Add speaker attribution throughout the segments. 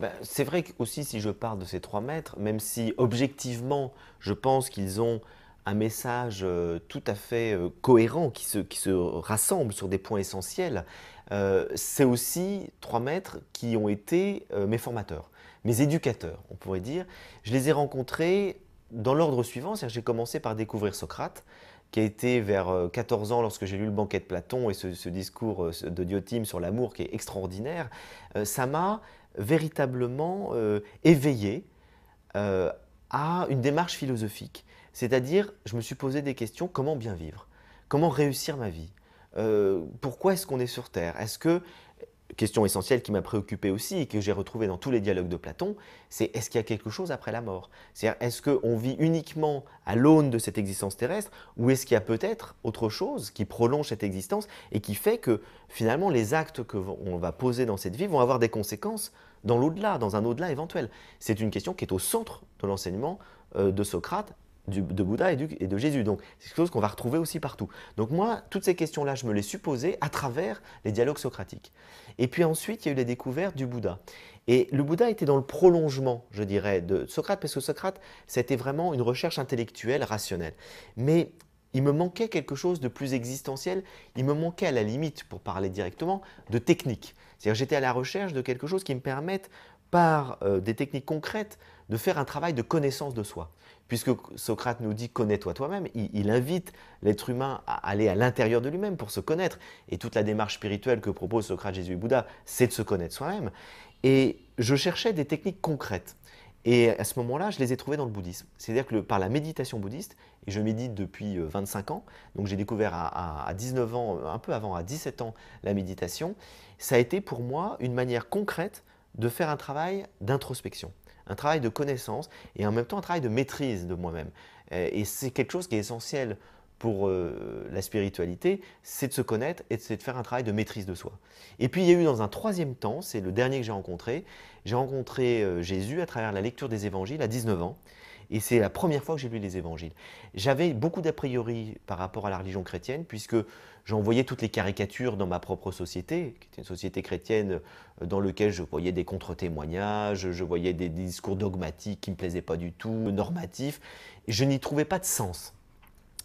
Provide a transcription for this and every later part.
Speaker 1: Bah, c'est vrai aussi si je parle de ces trois maîtres, même si objectivement je pense qu'ils ont un message euh, tout à fait euh, cohérent qui se, rassemble sur des points essentiels, euh, c'est aussi trois maîtres qui ont été mes formateurs, mes éducateurs, on pourrait dire. Je les ai rencontrés dans l'ordre suivant, c'est-à-dire j'ai commencé par découvrir Socrate, qui a été vers 14 ans lorsque j'ai lu le banquet de Platon et ce, discours de Diotime sur l'amour qui est extraordinaire. ça m'a véritablement euh, éveillé euh, à une démarche philosophique. C'est-à-dire, je me suis posé des questions, comment bien vivre Comment réussir ma vie euh, Pourquoi est-ce qu'on est sur Terre Est-ce que question essentielle qui m'a préoccupé aussi et que j'ai retrouvée dans tous les dialogues de Platon, c'est est-ce qu'il y a quelque chose après la mort C'est-à-dire, est-ce qu'on vit uniquement à l'aune de cette existence terrestre ou est-ce qu'il y a peut-être autre chose qui prolonge cette existence et qui fait que finalement les actes qu'on va poser dans cette vie vont avoir des conséquences dans l'au-delà, dans un au-delà éventuel C'est une question qui est au centre de l'enseignement euh, de Socrate de Bouddha et, de Jésus. Donc, c'est quelque chose qu'on va retrouver aussi partout. Donc, moi, toutes ces questions-là, je me les supposais à travers les dialogues socratiques. Et puis ensuite, il y a eu les découvertes du Bouddha. Et le Bouddha était dans le prolongement, je dirais, de Socrate, parce que Socrate, c'était vraiment une recherche intellectuelle, rationnelle. Mais il me manquait quelque chose de plus existentiel, il me manquait à la limite, pour parler directement, de technique. C'est-à-dire j'étais à la recherche de quelque chose qui me permette, par euh, des techniques concrètes, de faire un travail de connaissance de soi puisque Socrate nous dit connais-toi toi-même, il, invite l'être humain à aller à l'intérieur de lui-même pour se connaître. Et toute la démarche spirituelle que propose Socrate, Jésus et Bouddha, c'est de se connaître soi-même. Et je cherchais des techniques concrètes. Et à ce moment-là, je les ai trouvées dans le bouddhisme. C'est-à-dire que par la méditation bouddhiste, et je médite depuis 25 euh, ans, donc j'ai découvert à 19 ans, euh, un peu avant, à 17 ans, la méditation, ça a été pour moi une manière concrète de faire un travail d'introspection un travail de connaissance et en même temps un travail de maîtrise de moi-même. Et c'est quelque chose qui est essentiel pour euh, la spiritualité, c'est de se connaître et c'est de faire un travail de maîtrise de soi. Et puis il y a eu dans un troisième temps, c'est le dernier que j'ai rencontré, j'ai rencontré euh, Jésus à travers la lecture des évangiles à 19 ans. Et c'est la première fois que j'ai lu les évangiles. J'avais beaucoup d'a priori par rapport à la religion chrétienne, puisque j'en voyais toutes les caricatures dans ma propre société, qui était une société chrétienne euh, dans laquelle je voyais des contre-témoignages, je voyais des, discours dogmatiques qui ne me plaisaient pas du tout, normatifs. Et je n'y trouvais pas de sens.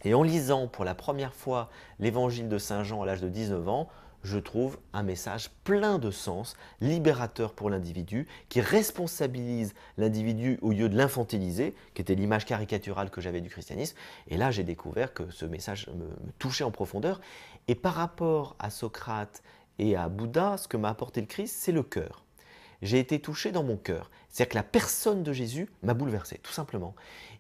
Speaker 1: Et en lisant pour la première fois l'évangile de Saint Jean à l'âge de 19 ans, je trouve un message plein de sens, libérateur pour l'individu, qui responsabilise l'individu au lieu de l'infantiliser, qui était l'image caricaturale que j'avais du christianisme. Et là, j'ai découvert que ce message me, touchait en profondeur. Et par rapport à Socrate et à Bouddha, ce que m'a apporté le Christ, c'est le cœur j'ai été touché dans mon cœur. C'est-à-dire que la personne de Jésus m'a bouleversé, tout simplement.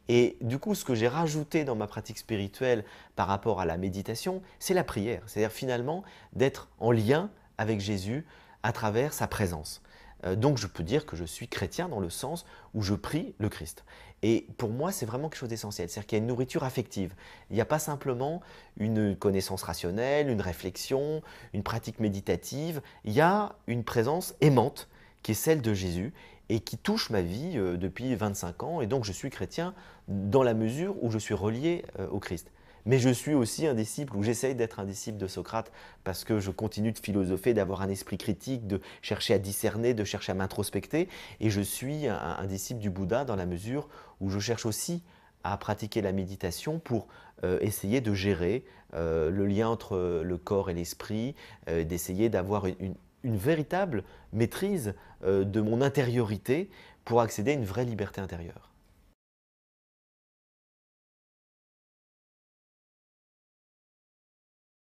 Speaker 1: Et du coup, ce que j'ai rajouté dans ma pratique spirituelle par rapport à la méditation, c'est la prière. C'est-à-dire finalement d'être en lien avec Jésus à travers sa présence. Euh, donc je peux dire que je suis chrétien dans le sens où je prie le Christ. Et pour moi, c'est vraiment quelque chose d'essentiel. C'est-à-dire qu'il y a une nourriture affective. Il n'y a pas simplement une connaissance rationnelle, une réflexion, une pratique méditative. Il y a une présence aimante qui est celle de Jésus et qui touche ma vie euh, depuis 25 ans. Et donc je suis chrétien dans la mesure où je suis relié euh, au Christ. Mais je suis aussi un disciple, ou j'essaye d'être un disciple de Socrate, parce que je continue de philosopher, d'avoir un esprit critique, de chercher à discerner, de chercher à m'introspecter. Et je suis un, disciple du Bouddha dans la mesure où je cherche aussi à pratiquer la méditation pour euh, essayer de gérer le lien entre le corps et l'esprit, d'essayer d'avoir une, véritable maîtrise euh, de mon intériorité pour accéder à une vraie liberté intérieure.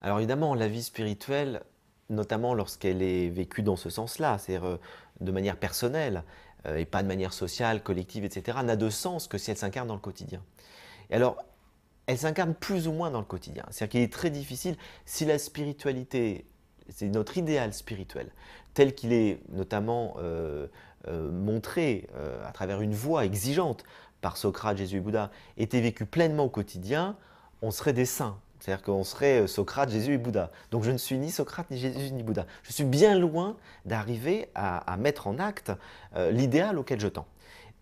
Speaker 1: Alors évidemment, la vie spirituelle, notamment lorsqu'elle est vécue dans ce sens-là, c'est-à-dire euh, de manière personnelle euh, et pas de manière sociale, collective, etc., n'a de sens que si elle s'incarne dans le quotidien. Et alors, elle s'incarne plus ou moins dans le quotidien. C'est-à-dire qu'il est très difficile, si la spiritualité c'est notre idéal spirituel, tel qu'il est notamment euh, euh, montré euh, à travers une voie exigeante par Socrate, Jésus et Bouddha, était vécu pleinement au quotidien, on serait des saints. C'est-à-dire qu'on serait Socrate, Jésus et Bouddha. Donc je ne suis ni Socrate, ni Jésus, ni Bouddha. Je suis bien loin d'arriver à, mettre en acte l'idéal auquel je tends.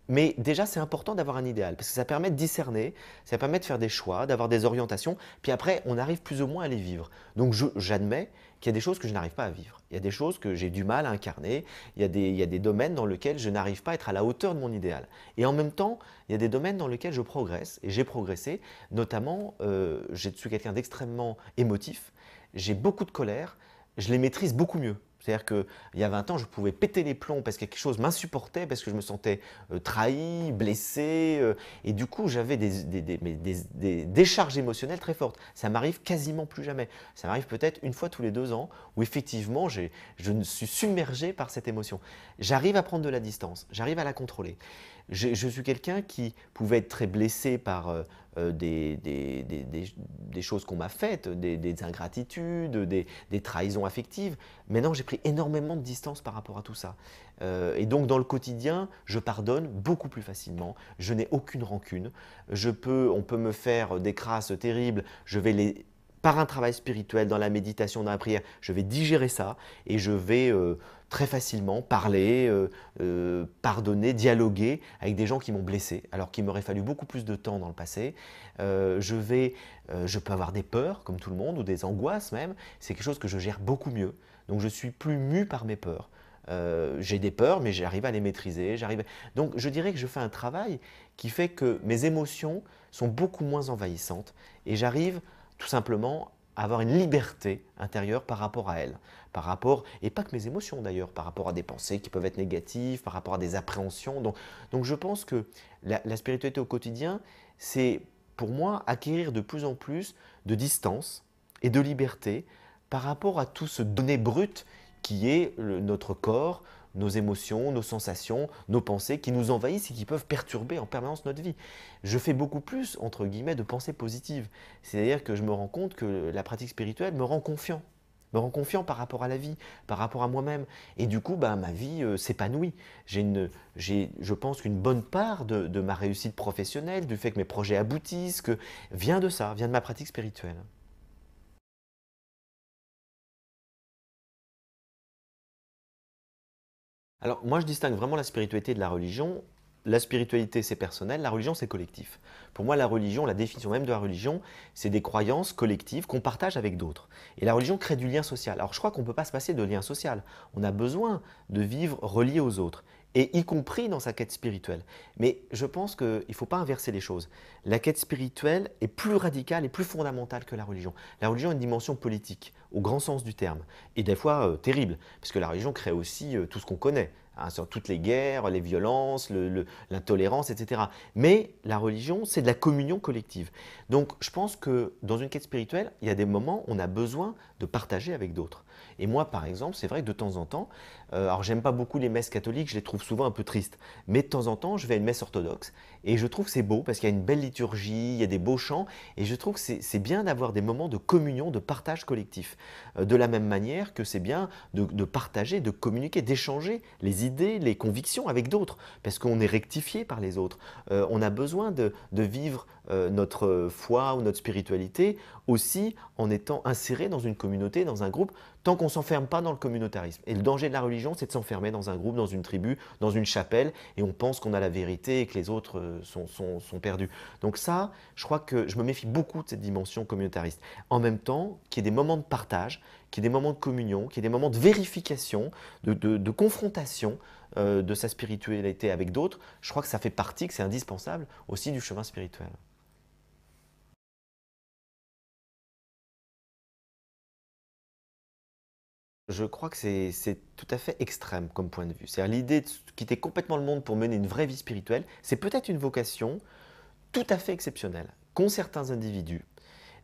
Speaker 1: Mais déjà, c'est important d'avoir un idéal, parce que ça permet de discerner, ça permet de faire des choix, d'avoir des orientations, puis après, on arrive plus ou moins à les vivre. Donc j'admets qu'il y a des choses que je n'arrive pas à vivre, il y a des choses que j'ai du mal à incarner, il y, a des, domaines dans lesquels je n'arrive pas à être à la hauteur de mon idéal. Et en même temps, il y a des domaines dans lesquels je progresse, et j'ai progressé, notamment, euh, je suis quelqu'un d'extrêmement émotif, j'ai beaucoup de colère, je les maîtrise beaucoup mieux. C'est-à-dire qu'il y a 20 ans, je pouvais péter les plombs parce que quelque chose m'insupportait, parce que je me sentais euh, trahi, blessé. Euh, et du coup, j'avais des, des, des, décharges émotionnelles très fortes. Ça m'arrive quasiment plus jamais. Ça m'arrive peut-être une fois tous les deux ans où effectivement, je suis submergé par cette émotion. J'arrive à prendre de la distance, j'arrive à la contrôler je, suis quelqu'un qui pouvait être très blessé par euh, euh, des, choses qu'on m'a faites, des, ingratitudes, des, trahisons affectives. Maintenant, j'ai pris énormément de distance par rapport à tout ça. Euh, et donc, dans le quotidien, je pardonne beaucoup plus facilement. Je n'ai aucune rancune. Je peux, on peut me faire des crasses terribles. Je vais les par un travail spirituel, dans la méditation, dans la prière, je vais digérer ça et je vais euh, très facilement parler, euh, euh, pardonner, dialoguer avec des gens qui m'ont blessé, alors qu'il m'aurait fallu beaucoup plus de temps dans le passé. je vais, je peux avoir des peurs, comme tout le monde, ou des angoisses même. C'est quelque chose que je gère beaucoup mieux. Donc je suis plus mu par mes peurs. j'ai des peurs, mais j'arrive à les maîtriser. J'arrive. Donc, je dirais que je fais un travail qui fait que mes émotions sont beaucoup moins envahissantes et j'arrive tout simplement avoir une liberté intérieure par rapport à elle, par rapport, et pas que mes émotions d'ailleurs, par rapport à des pensées qui peuvent être négatives, par rapport à des appréhensions. Donc, donc je pense que la, spiritualité au quotidien, c'est pour moi acquérir de plus en plus de distance et de liberté par rapport à tout ce donné brut qui est notre corps, nos émotions, nos sensations, nos pensées qui nous envahissent et qui peuvent perturber en permanence notre vie. Je fais beaucoup plus, entre guillemets, de pensées positives. C'est-à-dire que je me rends compte que la pratique spirituelle me rend confiant me rend confiant par rapport à la vie, par rapport à moi-même. Et du coup, bah, ma vie euh, s'épanouit. je pense qu'une bonne part de, ma réussite professionnelle, du fait que mes projets aboutissent, que vient de ça, vient de ma pratique spirituelle. Alors moi je distingue vraiment la spiritualité de la religion. La spiritualité c'est personnel, la religion c'est collectif. Pour moi la religion, la définition même de la religion, c'est des croyances collectives qu'on partage avec d'autres. Et la religion crée du lien social. Alors je crois qu'on ne peut pas se passer de lien social. On a besoin de vivre relié aux autres et y compris dans sa quête spirituelle. Mais je pense qu'il ne faut pas inverser les choses. La quête spirituelle est plus radicale et plus fondamentale que la religion. La religion a une dimension politique, au grand sens du terme, et des fois euh, terrible, puisque la religion crée aussi euh, tout ce qu'on connaît, hein, toutes les guerres, les violences, l'intolérance, etc. Mais la religion, c'est de la communion collective. Donc je pense que dans une quête spirituelle, il y a des moments où on a besoin de partager avec d'autres. Et moi, par exemple, c'est vrai que de temps en temps, euh, alors j'aime pas beaucoup les messes catholiques, je les trouve souvent un peu tristes, mais de temps en temps, je vais à une messe orthodoxe et je trouve que c'est beau parce qu'il y a une belle liturgie, il y a des beaux chants et je trouve que c'est bien d'avoir des moments de communion, de partage collectif. Euh, de la même manière que c'est bien de, partager, de communiquer, d'échanger les idées, les convictions avec d'autres parce qu'on est rectifié par les autres. Euh, on a besoin de, de vivre notre foi ou notre spiritualité aussi en étant inséré dans une communauté, dans un groupe tant qu'on ne s'enferme pas dans le communautarisme. Et le danger de la religion, c'est de s'enfermer dans un groupe, dans une tribu, dans une chapelle, et on pense qu'on a la vérité et que les autres euh, sont, perdus. Donc ça, je crois que je me méfie beaucoup de cette dimension communautariste. En même temps, qu'il y ait des moments de partage, qu'il y ait des moments de communion, qu'il y ait des moments de vérification, de, confrontation euh, de sa spiritualité avec d'autres, je crois que ça fait partie, que c'est indispensable aussi du chemin spirituel. Je crois que c'est tout à fait extrême comme point de vue. C'est-à-dire l'idée de quitter complètement le monde pour mener une vraie vie spirituelle, c'est peut-être une vocation tout à fait exceptionnelle qu'ont certains individus.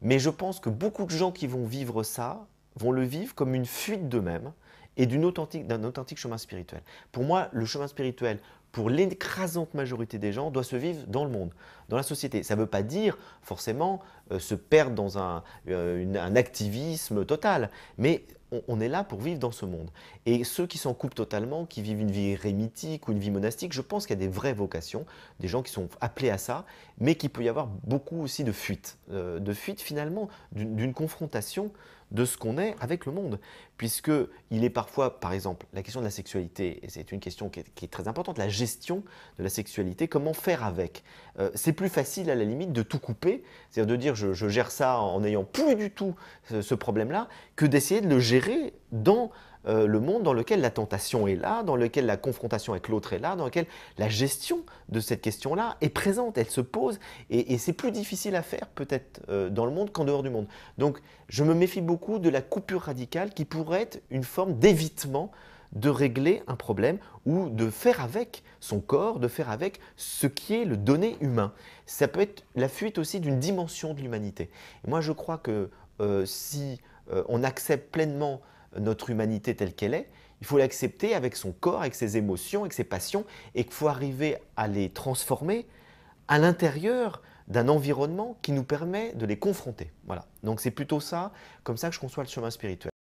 Speaker 1: Mais je pense que beaucoup de gens qui vont vivre ça vont le vivre comme une fuite d'eux-mêmes et d'un authentique, chemin spirituel. Pour moi, le chemin spirituel, pour l'écrasante majorité des gens, doit se vivre dans le monde, dans la société. Ça ne veut pas dire forcément euh, se perdre dans un, euh, un activisme total, mais on, est là pour vivre dans ce monde. Et ceux qui s'en coupent totalement, qui vivent une vie rémitique ou une vie monastique, je pense qu'il y a des vraies vocations, des gens qui sont appelés à ça, mais qu'il peut y avoir beaucoup aussi de fuite, euh, de fuite finalement d'une confrontation de ce qu'on est avec le monde. Puisque il est parfois, par exemple, la question de la sexualité, et c'est une question qui est, très importante, la gestion de la sexualité, comment faire avec euh, C'est plus facile à la limite de tout couper, c'est-à-dire de dire je, gère ça en n'ayant plus du tout ce problème-là, que d'essayer de le gérer dans euh, le monde dans lequel la tentation est là, dans lequel la confrontation avec l'autre est là, dans lequel la gestion de cette question-là est présente, elle se pose, et, c'est plus difficile à faire peut-être euh, dans le monde qu'en dehors du monde. Donc je me méfie beaucoup de la coupure radicale qui pourrait être une forme d'évitement de régler un problème ou de faire avec son corps, de faire avec ce qui est le donné humain. Ça peut être la fuite aussi d'une dimension de l'humanité. Moi, je crois que euh, si on accepte pleinement notre humanité telle qu'elle est, il faut l'accepter avec son corps, avec ses émotions, avec ses passions, et qu'il faut arriver à les transformer à l'intérieur d'un environnement qui nous permet de les confronter. Voilà. Donc c'est plutôt ça, comme ça que je conçois le chemin spirituel.